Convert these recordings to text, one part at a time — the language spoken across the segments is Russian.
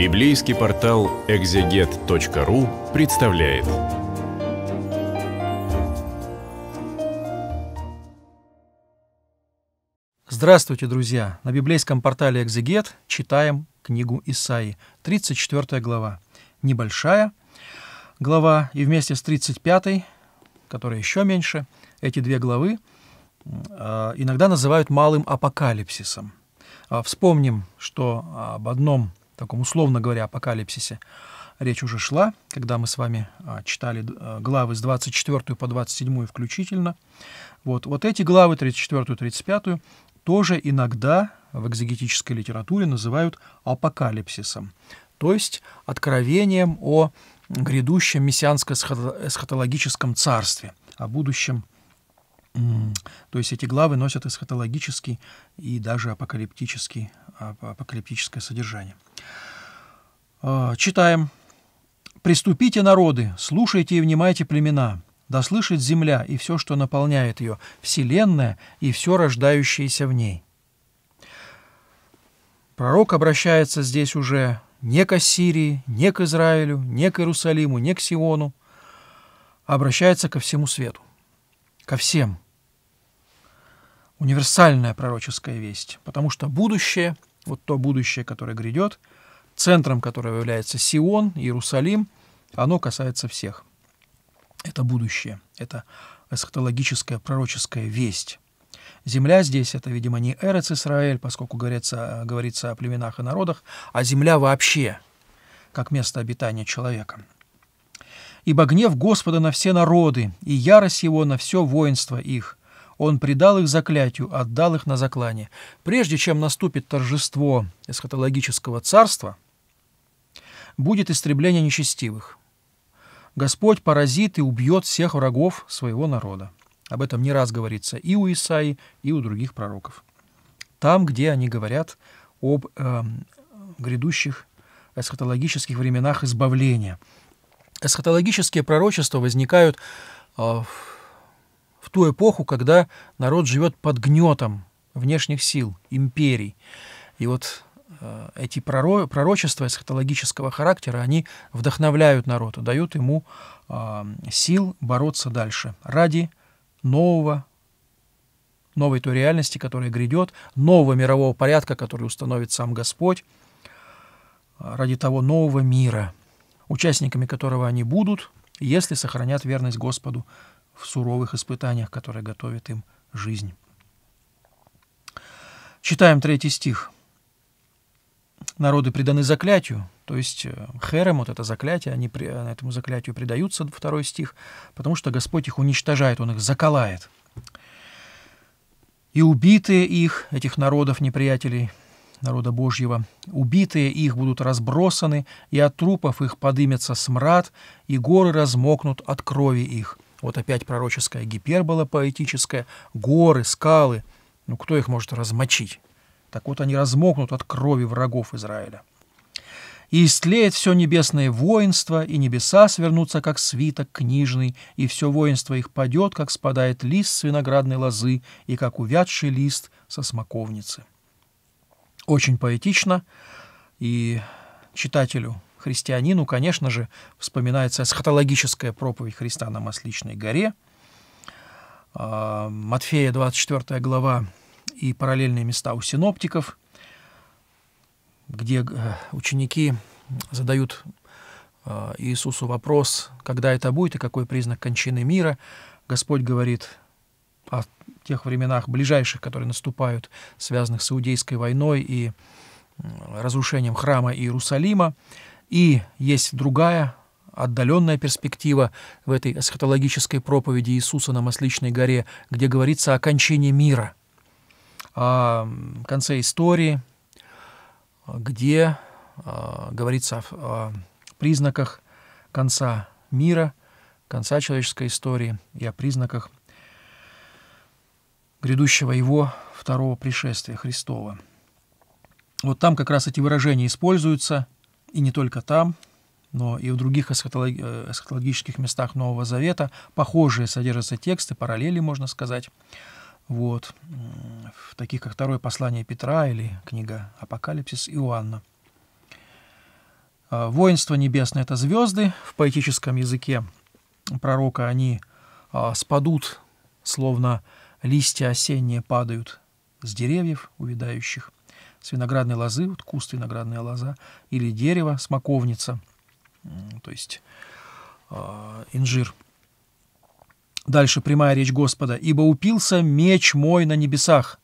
Библейский портал экзегет.ру представляет. Здравствуйте, друзья! На библейском портале «Экзегет» читаем книгу Исаи, 34 глава. Небольшая глава, и вместе с 35, которая еще меньше, эти две главы а, иногда называют малым апокалипсисом. А, вспомним, что об одном таком, условно говоря, апокалипсисе речь уже шла, когда мы с вами а, читали а, главы с 24 по 27 включительно. Вот, вот эти главы, 34, 35, тоже иногда в экзегетической литературе называют апокалипсисом, то есть откровением о грядущем мессианско-эсхатологическом царстве, о будущем царстве то есть эти главы носят эсхатологический и даже апокалиптический, апокалиптическое содержание. А, читаем. «Приступите, народы, слушайте и внимайте племена, да слышит земля и все, что наполняет ее, вселенная и все, рождающееся в ней». Пророк обращается здесь уже не к Ассирии, не к Израилю, не к Иерусалиму, не к Сиону, а обращается ко всему свету ко всем. Универсальная пророческая весть, потому что будущее, вот то будущее, которое грядет, центром которого является Сион, Иерусалим, оно касается всех. Это будущее, это эсхатологическая пророческая весть. Земля здесь, это, видимо, не Эрец Исраэль, поскольку говорится, говорится о племенах и народах, а земля вообще, как место обитания человека – Ибо гнев Господа на все народы, и ярость его на все воинство их. Он предал их заклятию, отдал их на заклание. Прежде чем наступит торжество эсхатологического царства, будет истребление нечестивых. Господь поразит и убьет всех врагов своего народа. Об этом не раз говорится и у Исаи, и у других пророков. Там, где они говорят об э, грядущих эсхатологических временах избавления, Эсхатологические пророчества возникают а, в ту эпоху, когда народ живет под гнетом внешних сил, империй. И вот а, эти пророчества эсхатологического характера, они вдохновляют народ, дают ему а, сил бороться дальше ради нового, новой той реальности, которая грядет, нового мирового порядка, который установит сам Господь, ради того нового мира – участниками которого они будут, если сохранят верность Господу в суровых испытаниях, которые готовит им жизнь. Читаем третий стих. Народы преданы заклятию, то есть э, херем, вот это заклятие, они при, э, этому заклятию предаются, второй стих, потому что Господь их уничтожает, Он их заколает. И убитые их, этих народов, неприятелей, народа Божьего. Убитые их будут разбросаны, и от трупов их подымется смрад, и горы размокнут от крови их». Вот опять пророческая гипербола поэтическая. Горы, скалы. Ну, кто их может размочить? Так вот они размокнут от крови врагов Израиля. И истлеет все небесное воинство, и небеса свернутся, как свиток книжный, и все воинство их падет, как спадает лист с виноградной лозы, и как увядший лист со смоковницы. Очень поэтично, и читателю христианину, конечно же, вспоминается эсхатологическая проповедь Христа на Масличной горе. А, Матфея 24 глава и параллельные места у синоптиков, где э, ученики задают э, Иисусу вопрос, когда это будет и какой признак кончины мира. Господь говорит, тех временах, ближайших, которые наступают, связанных с Иудейской войной и разрушением храма Иерусалима. И есть другая отдаленная перспектива в этой эсхатологической проповеди Иисуса на Масличной горе, где говорится о кончине мира, о конце истории, где э, говорится о, о признаках конца мира, конца человеческой истории и о признаках грядущего его второго пришествия Христова. Вот там как раз эти выражения используются, и не только там, но и в других э, эсхатологических местах Нового Завета похожие содержатся тексты, параллели, можно сказать. Вот, в таких как второе послание Петра или книга «Апокалипсис» Иоанна. А, Воинство небесное — это звезды. В поэтическом языке пророка они а, спадут, словно Листья осенние падают с деревьев увядающих, с виноградной лозы, вот куст виноградная лоза, или дерево, смоковница, то есть э, инжир. Дальше прямая речь Господа. «Ибо упился меч мой на небесах».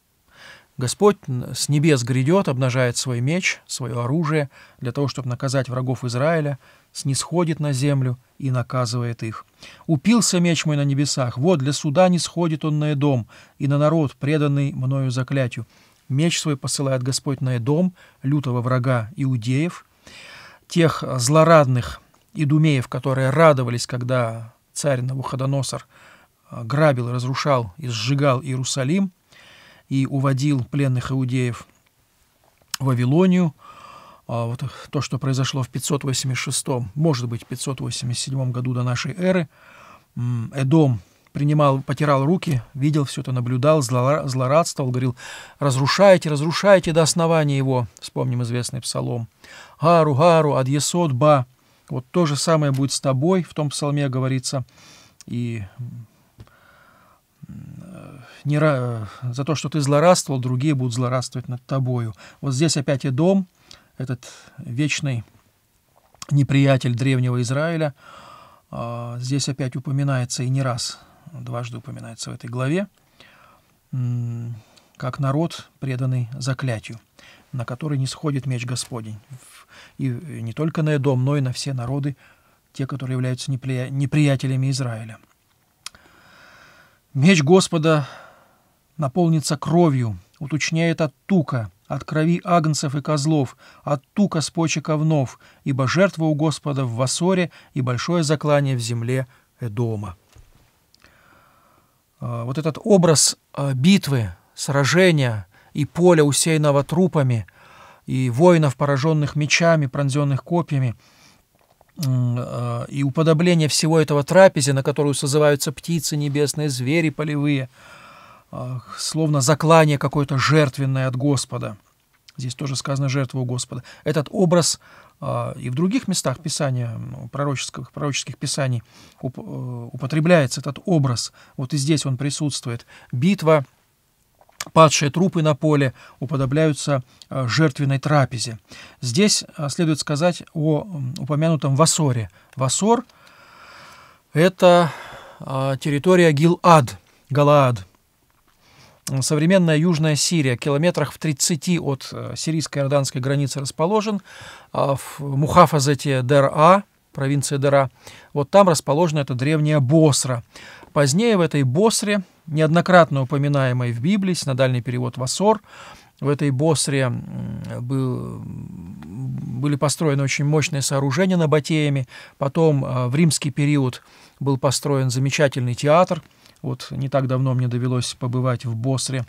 Господь с небес грядет, обнажает свой меч, свое оружие для того, чтобы наказать врагов Израиля, снисходит на землю и наказывает их. Упился меч мой на небесах, вот для суда не сходит он на Эдом и на народ, преданный мною заклятию. Меч свой посылает Господь на Эдом, лютого врага иудеев, тех злорадных идумеев, которые радовались, когда царь Навуходоносор а, грабил, разрушал и сжигал Иерусалим и уводил пленных иудеев в Вавилонию – а, вот то, что произошло в 586, может быть, 587 году до нашей эры, Эдом принимал, потирал руки, видел все это, наблюдал, злорадствовал, говорил, разрушайте, разрушайте до основания его, вспомним известный псалом. Гару, гару, адьесот, ба. Вот то же самое будет с тобой, в том псалме говорится, и э, не, э, за то, что ты злорадствовал, другие будут злорадствовать над тобою. Вот здесь опять и дом, этот вечный неприятель древнего Израиля, а, здесь опять упоминается и не раз, дважды упоминается в этой главе, как народ, преданный заклятию, на который не сходит меч Господень. И не только на Эдом, но и на все народы, те, которые являются неприятелями Израиля. Меч Господа наполнится кровью, уточняет от тука, от крови агнцев и козлов, от тука с почек овнов, ибо жертва у Господа в Васоре и большое заклание в земле Эдома». А, вот этот образ а, битвы, сражения и поля, усеянного трупами, и воинов, пораженных мечами, пронзенных копьями, а, и уподобление всего этого трапезе, на которую созываются птицы небесные, звери полевые – словно заклание какое-то жертвенное от Господа. Здесь тоже сказано «жертва у Господа». Этот образ а, и в других местах Писания, ну, пророческих, пророческих Писаний э, употребляется этот образ. Вот и здесь он присутствует. Битва, падшие трупы на поле уподобляются а, жертвенной трапезе. Здесь а, следует сказать о упомянутом Васоре. Васор – это территория Гил-Ад, Галаад – современная Южная Сирия, километрах в 30 от э, сирийско-иорданской границы расположен, а, в Мухафазете Дер-А, провинции Дера, вот там расположена эта древняя Босра. Позднее в этой Босре, неоднократно упоминаемой в Библии, синодальный перевод Васор, в этой Босре был, были построены очень мощные сооружения на Батеями. Потом э, в римский период был построен замечательный театр – вот не так давно мне довелось побывать в Босре,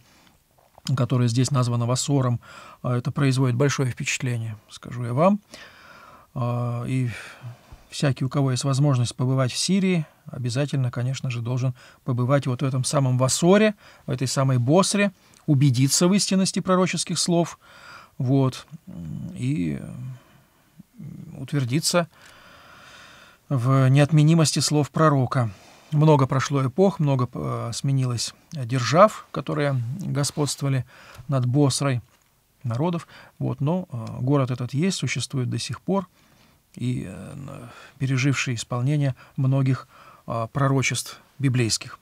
которая здесь названа Вассором. А, это производит большое впечатление, скажу я вам. А, и всякий, у кого есть возможность побывать в Сирии, обязательно, конечно же, должен побывать вот в этом самом Вассоре, в этой самой Босре, убедиться в истинности пророческих слов, вот, и утвердиться в неотменимости слов пророка. Много прошло эпох, много э, сменилось держав, которые господствовали над Босрой народов. Вот, но э, город этот есть, существует до сих пор и э, переживший исполнение многих э, пророчеств библейских.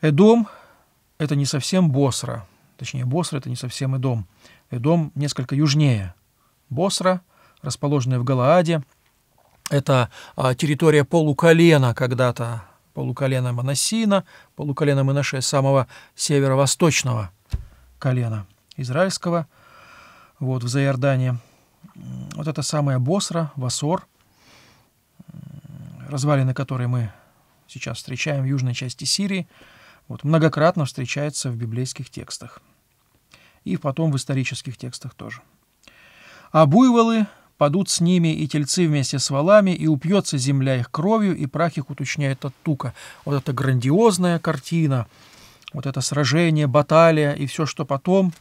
Эдом – это не совсем Босра, точнее, Босра – это не совсем Эдом. Эдом несколько южнее. Босра, расположенная в Галааде – это а, территория полуколена когда-то, полуколена Моносина, полуколена Менаше, самого северо-восточного колена израильского, вот в Заиордане. Вот это самая Босра, Васор, развалины которой мы сейчас встречаем в южной части Сирии, вот, многократно встречается в библейских текстах и потом в исторических текстах тоже. А буйволы падут с ними и тельцы вместе с валами, и упьется земля их кровью, и прах их уточняет от тука. Вот это грандиозная картина, вот это сражение, баталия и все, что потом,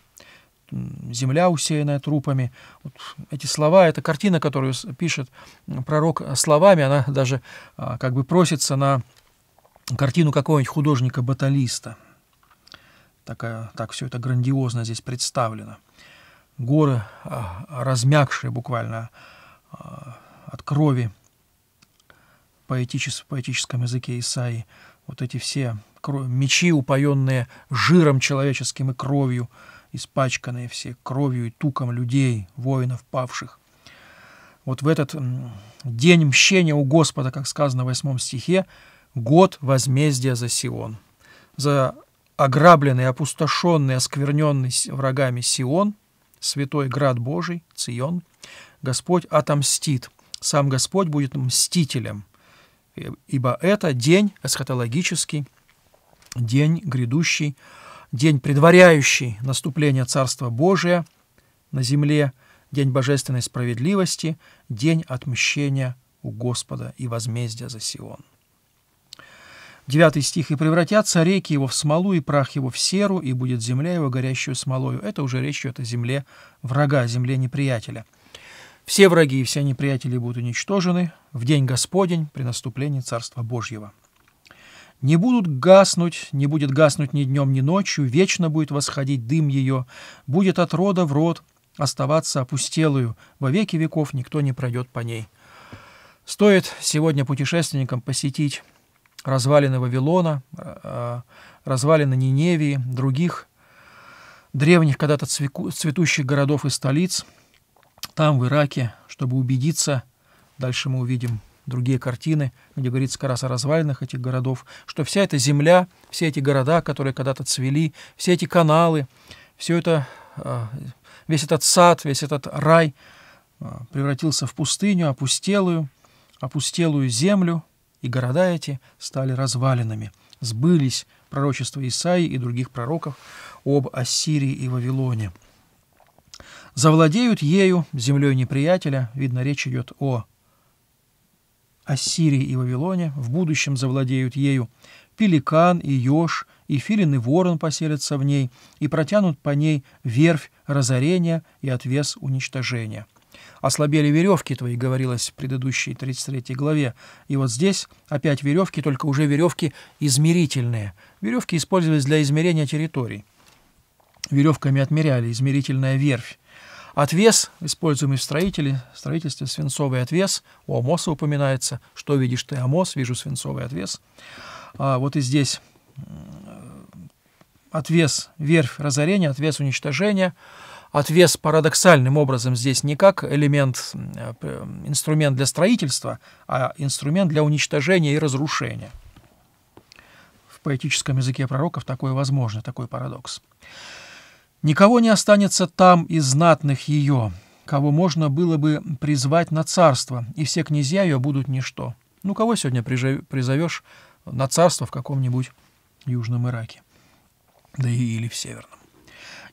земля, усеянная трупами. Вот эти слова, эта картина, которую пишет пророк э, словами, она даже а, как бы просится на картину какого-нибудь художника-баталиста. Так, так все это грандиозно здесь представлено горы, а, размягшие буквально а, от крови, поэтичес, в поэтическом языке Исаи, вот эти все мечи, упоенные жиром человеческим и кровью, испачканные все кровью и туком людей, воинов павших. Вот в этот день мщения у Господа, как сказано в восьмом стихе, год возмездия за Сион. За ограбленный, опустошенный, оскверненный врагами Сион – святой град Божий, Цион, Господь отомстит. Сам Господь будет мстителем, ибо это день эсхатологический, день грядущий, день, предваряющий наступление Царства Божия на земле, день божественной справедливости, день отмщения у Господа и возмездия за Сион девятый стих. «И превратятся реки его в смолу, и прах его в серу, и будет земля его горящую смолою». Это уже речь идет о земле врага, земле неприятеля. Все враги и все неприятели будут уничтожены в день Господень при наступлении Царства Божьего. Не будут гаснуть, не будет гаснуть ни днем, ни ночью, вечно будет восходить дым ее, будет от рода в род оставаться опустелую, во веки веков никто не пройдет по ней. Стоит сегодня путешественникам посетить развалины Вавилона, э, э, развалины Ниневии, других древних когда-то цветущих городов и столиц, там, в Ираке, чтобы убедиться, дальше мы увидим другие картины, где говорится как раз о развалинах этих городов, что вся эта земля, все эти города, которые когда-то цвели, все эти каналы, все это, э, весь этот сад, весь этот рай превратился в пустыню, опустелую, опустелую землю – и города эти стали развалинами. Сбылись пророчества Исаи и других пророков об Ассирии и Вавилоне. Завладеют ею, землей неприятеля, видно, речь идет о Ассирии и Вавилоне, в будущем завладеют ею пеликан и еж, и филин и ворон поселятся в ней, и протянут по ней верфь разорения и отвес уничтожения. «Ослабели веревки твои», — говорилось в предыдущей 33 главе. И вот здесь опять веревки, только уже веревки измерительные. Веревки использовались для измерения территорий. Веревками отмеряли измерительная верфь. Отвес, используемый в строителе, в строительстве свинцовый отвес. У Амоса упоминается, что видишь ты, Амос, вижу свинцовый отвес. А вот и здесь отвес верфь разорения, отвес уничтожения — отвес парадоксальным образом здесь не как элемент, э, инструмент для строительства, а инструмент для уничтожения и разрушения. В поэтическом языке пророков такое возможно, такой парадокс. «Никого не останется там из знатных ее, кого можно было бы призвать на царство, и все князья ее будут ничто». Ну, кого сегодня призовешь на царство в каком-нибудь Южном Ираке, да и или в Северном?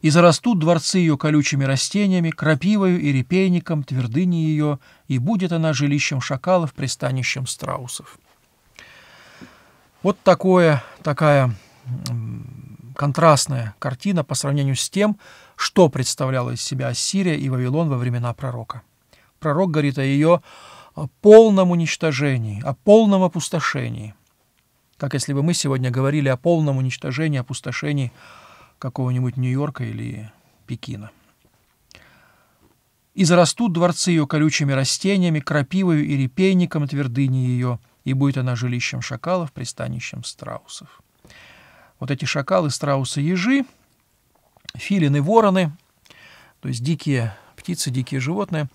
и зарастут дворцы ее колючими растениями, крапивою и репейником, твердыни ее, и будет она жилищем шакалов, пристанищем страусов. Вот такое, такая контрастная картина по сравнению с тем, что представляла из себя Ассирия и Вавилон во времена пророка. Пророк говорит о ее а, полном уничтожении, о полном опустошении, как если бы мы сегодня говорили о полном уничтожении, опустошении какого-нибудь Нью-Йорка или Пекина. И зарастут дворцы ее колючими растениями, крапивою и репейником твердыни ее, и будет она жилищем шакалов, пристанищем страусов. Вот эти шакалы, страусы, ежи, филины, вороны, то есть дикие птицы, дикие животные,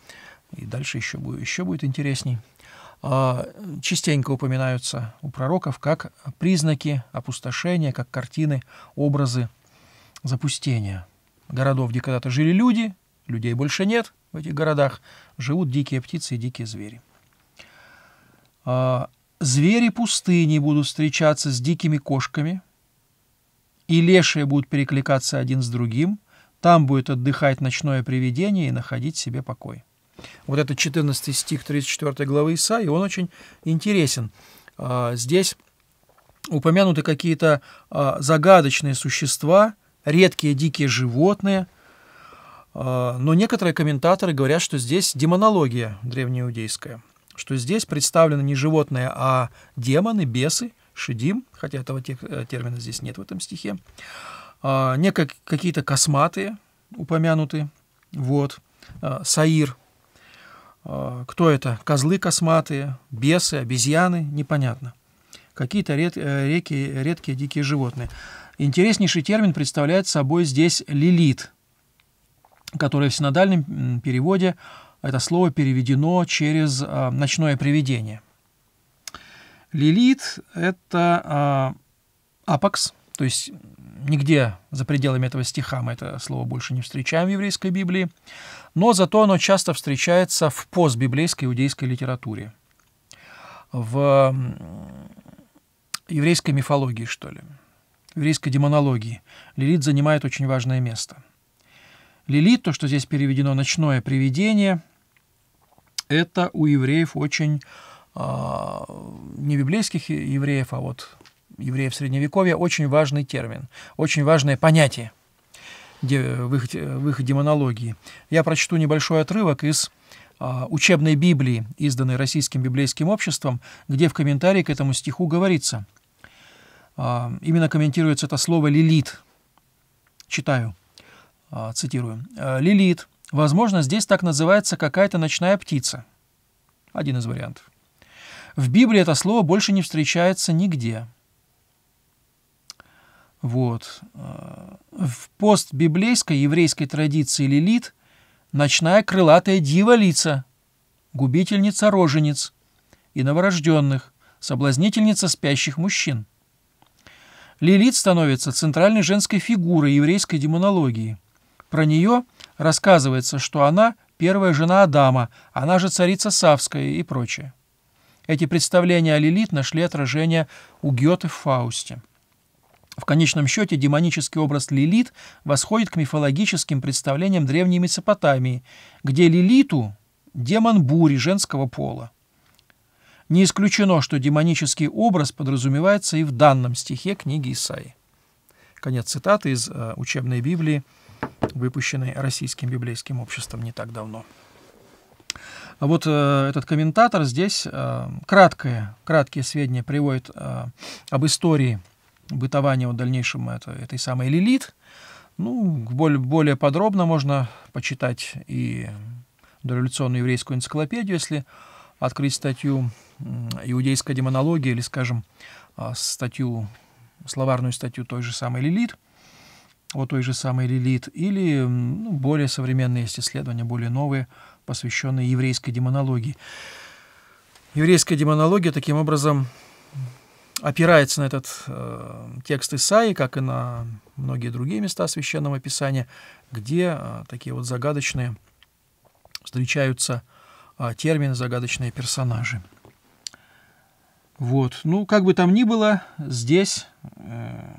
и дальше еще будет, еще будет интересней, а, частенько упоминаются у пророков как признаки опустошения, как картины, образы запустения. Городов, где когда-то жили люди, людей больше нет в этих городах, живут дикие птицы и дикие звери. А, звери пустыни будут встречаться с дикими кошками, и лешие будут перекликаться один с другим, там будет отдыхать ночное привидение и находить себе покой. Вот это 14 стих 34 главы Иса, и он очень интересен. А, здесь упомянуты какие-то а, загадочные существа – редкие дикие животные. А, но некоторые комментаторы говорят, что здесь демонология древнеиудейская, что здесь представлены не животные, а демоны, бесы, шидим, хотя этого э, термина здесь нет в этом стихе, а, некие какие-то косматые упомянуты, вот, а, саир, кто это, козлы косматые, бесы, обезьяны, непонятно какие-то ред, э, реки, редкие дикие животные. Интереснейший термин представляет собой здесь лилит, которое в синодальном переводе это слово переведено через а, ночное привидение. Лилит – это а, апокс, то есть нигде за пределами этого стиха мы это слово больше не встречаем в еврейской Библии, но зато оно часто встречается в постбиблейской иудейской литературе. В еврейской мифологии, что ли, еврейской демонологии, Лилит занимает очень важное место. Лилит, то, что здесь переведено «ночное привидение», это у евреев очень, а, не библейских евреев, а вот евреев Средневековья, очень важный термин, очень важное понятие в их, в их демонологии. Я прочту небольшой отрывок из а, учебной Библии, изданной Российским библейским обществом, где в комментарии к этому стиху говорится – а, именно комментируется это слово «лилит». Читаю, а, цитирую. «Э, «Лилит. Возможно, здесь так называется какая-то ночная птица». Один из вариантов. В Библии это слово больше не встречается нигде. Вот. Э, в постбиблейской еврейской традиции лилит – ночная крылатая дьяволица, губительница рожениц и новорожденных, соблазнительница спящих мужчин – Лилит становится центральной женской фигурой еврейской демонологии. Про нее рассказывается, что она первая жена Адама, она же царица Савская и прочее. Эти представления о Лилит нашли отражение у Гёте в Фаусте. В конечном счете демонический образ Лилит восходит к мифологическим представлениям древней Месопотамии, где Лилиту – демон бури женского пола. Не исключено, что демонический образ подразумевается и в данном стихе книги Исаи. Конец цитаты из э, учебной Библии, выпущенной Российским библейским обществом не так давно. А вот э, этот комментатор здесь э, краткое, краткие сведения приводит э, об истории бытования в дальнейшем это, этой самой Лилит. Ну, более, более подробно можно почитать и дореволюционную еврейскую энциклопедию, если открыть статью иудейской демонологии или, скажем, а, статью, словарную статью той же самой Лилит, о той же самой Лилит, или ну, более современные есть исследования, более новые, посвященные еврейской демонологии. Еврейская демонология таким образом опирается на этот э, текст Исаи, как и на многие другие места Священного Писания, где э, такие вот загадочные встречаются э, а, термин «загадочные персонажи». Вот. Ну, как бы там ни было, здесь э,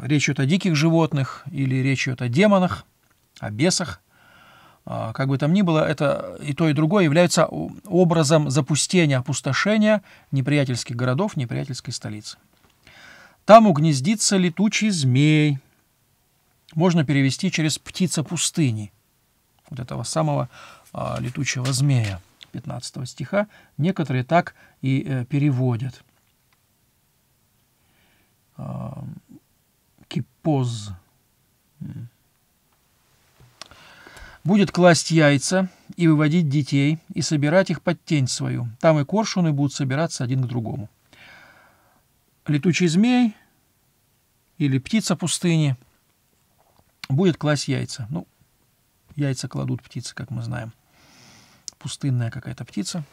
речь идет о диких животных или речь идет о демонах, о бесах. Э, как бы там ни было, это и то, и другое является образом запустения, опустошения неприятельских городов, неприятельской столицы. Там угнездится летучий змей. Можно перевести через «птица пустыни» вот этого самого а, летучего змея 15 стиха. Некоторые так и э, переводят. А, кипоз. Будет класть яйца и выводить детей, и собирать их под тень свою. Там и коршуны будут собираться один к другому. Летучий змей или птица пустыни будет класть яйца. Ну, яйца кладут птицы, как мы знаем пустынная какая-то птица,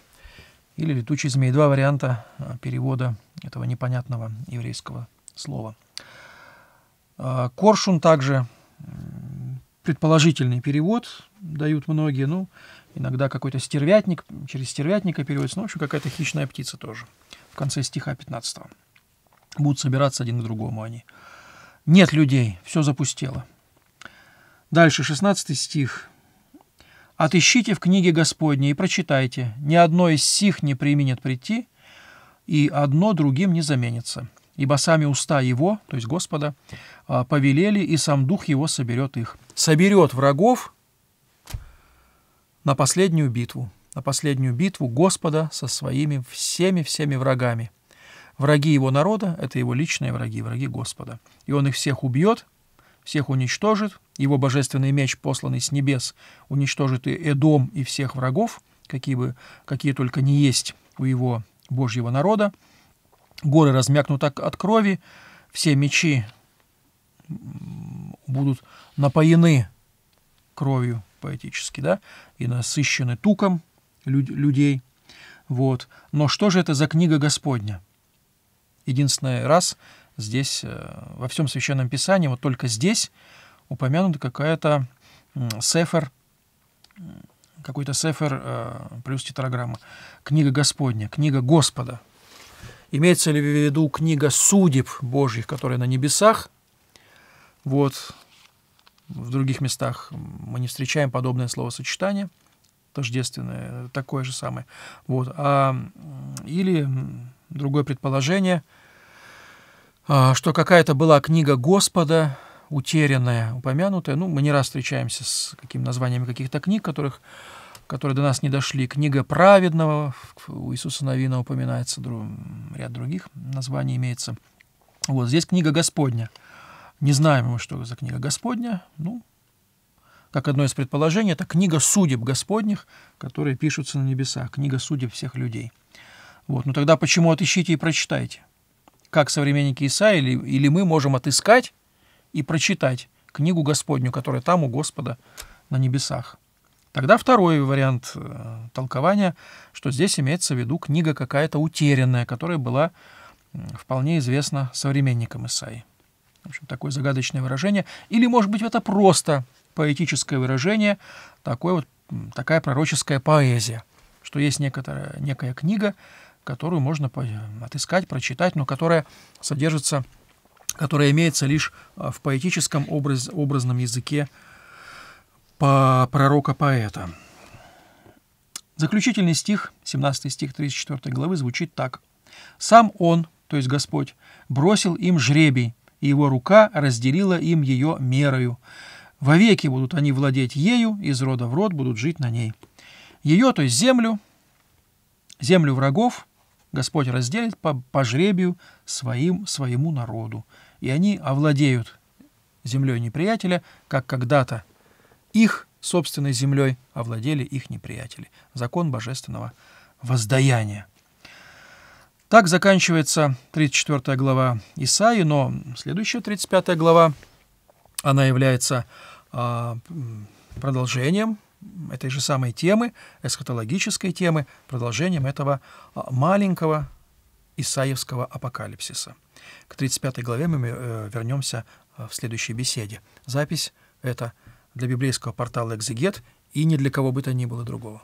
или летучий змей. Два варианта а, перевода этого непонятного еврейского слова. А, коршун также предположительный перевод дают многие. Ну, иногда какой-то стервятник, через стервятника переводится. Ну, в общем, какая-то хищная птица тоже в конце стиха 15. -го. Будут собираться один к другому они. Нет людей, все запустело. Дальше 16 стих. Отыщите в книге Господней и прочитайте. Ни одно из сих не применит прийти, и одно другим не заменится. Ибо сами уста его, то есть Господа, а, повелели, и сам дух его соберет их. Соберет врагов на последнюю битву, на последнюю битву Господа со своими всеми-всеми врагами. Враги его народа – это его личные враги, враги Господа. И он их всех убьет, всех уничтожит, его божественный меч, посланный с небес, уничтожит и Эдом, и всех врагов, какие, бы, какие только не есть у его божьего народа. Горы размякнут от крови, все мечи будут напоены кровью поэтически, да, и насыщены туком люд людей. Вот. Но что же это за книга Господня? Единственный раз здесь, э, во всем Священном Писании, вот только здесь упомянута какая-то сефер, какой-то сефер э, плюс тетраграмма. Книга Господня, книга Господа. Имеется ли в виду книга судеб Божьих, которая на небесах? Вот, в других местах мы не встречаем подобное словосочетание, тождественное, такое же самое. Вот. А, или другое предположение, а, что какая-то была книга Господа, утерянное, упомянутое. Ну, мы не раз встречаемся с какими названиями каких-то книг, которых, которые до нас не дошли. Книга праведного у Иисуса Новина упоминается, друг, ряд других названий имеется. Вот здесь книга Господня. Не знаем мы, что за книга Господня. Ну, как одно из предположений, это книга судеб Господних, которые пишутся на небесах, книга судеб всех людей. Вот, ну тогда почему отыщите и прочитайте? Как современники Исаи или, или мы можем отыскать и прочитать книгу Господню, которая там у Господа на небесах. Тогда второй вариант э, толкования, что здесь имеется в виду книга какая-то утерянная, которая была вполне известна современникам Исаи. В общем, такое загадочное выражение. Или, может быть, это просто поэтическое выражение, такое вот, такая пророческая поэзия, что есть некоторая, некая книга, которую можно э, отыскать, прочитать, но которая содержится которая имеется лишь а, в поэтическом образ, образном языке по пророка-поэта. Заключительный стих, 17 стих 34 главы, звучит так. «Сам он, то есть Господь, бросил им жребий, и его рука разделила им ее мерою. Вовеки будут они владеть ею, из рода в род будут жить на ней. Ее, то есть землю, землю врагов, Господь разделит по, по жребию своим, своему народу и они овладеют землей неприятеля, как когда-то их собственной землей овладели их неприятели. Закон божественного воздаяния. Так заканчивается 34 глава Исаи, но следующая 35 глава, она является э, продолжением этой же самой темы, эсхатологической темы, продолжением этого а, маленького исаевского апокалипсиса. К 35 главе мы э, вернемся э, в следующей беседе. Запись это для библейского портала «Экзегет» и ни для кого бы то ни было другого.